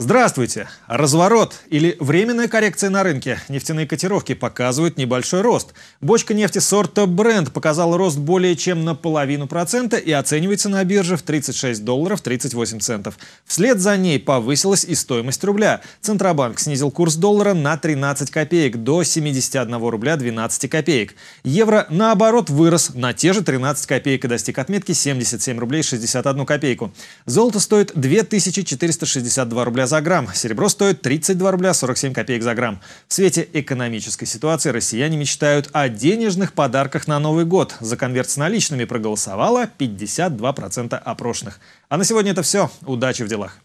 Здравствуйте! Разворот или временная коррекция на рынке. Нефтяные котировки показывают небольшой рост. Бочка нефти сорта Brent показала рост более чем на половину процента и оценивается на бирже в 36 долларов 38 центов. Вслед за ней повысилась и стоимость рубля. Центробанк снизил курс доллара на 13 копеек до 71 рубля 12 копеек. Евро, наоборот, вырос на те же 13 копеек и достиг отметки 77 рублей 61 копейку. Золото стоит 2462 рубля за грамм. Серебро стоит 32 рубля 47 копеек за грамм. В свете экономической ситуации россияне мечтают о денежных подарках на Новый год. За конверт с наличными проголосовало 52% опрошенных. А на сегодня это все. Удачи в делах!